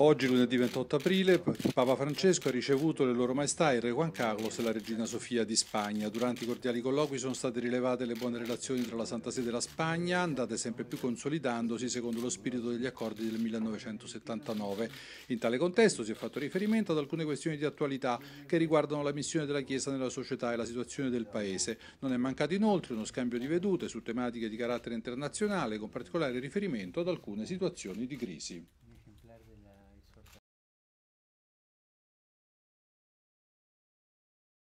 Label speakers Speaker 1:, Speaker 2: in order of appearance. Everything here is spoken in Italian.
Speaker 1: Oggi, lunedì 28 aprile, Papa Francesco ha ricevuto le loro maestà il Re Juan Carlos e la Regina Sofia di Spagna. Durante i cordiali colloqui sono state rilevate le buone relazioni tra la Santa Sede e la Spagna, andate sempre più consolidandosi secondo lo spirito degli accordi del 1979. In tale contesto si è fatto riferimento ad alcune questioni di attualità che riguardano la missione della Chiesa nella società e la situazione del Paese. Non è mancato inoltre uno scambio di vedute su tematiche di carattere internazionale, con particolare riferimento ad alcune situazioni di
Speaker 2: crisi.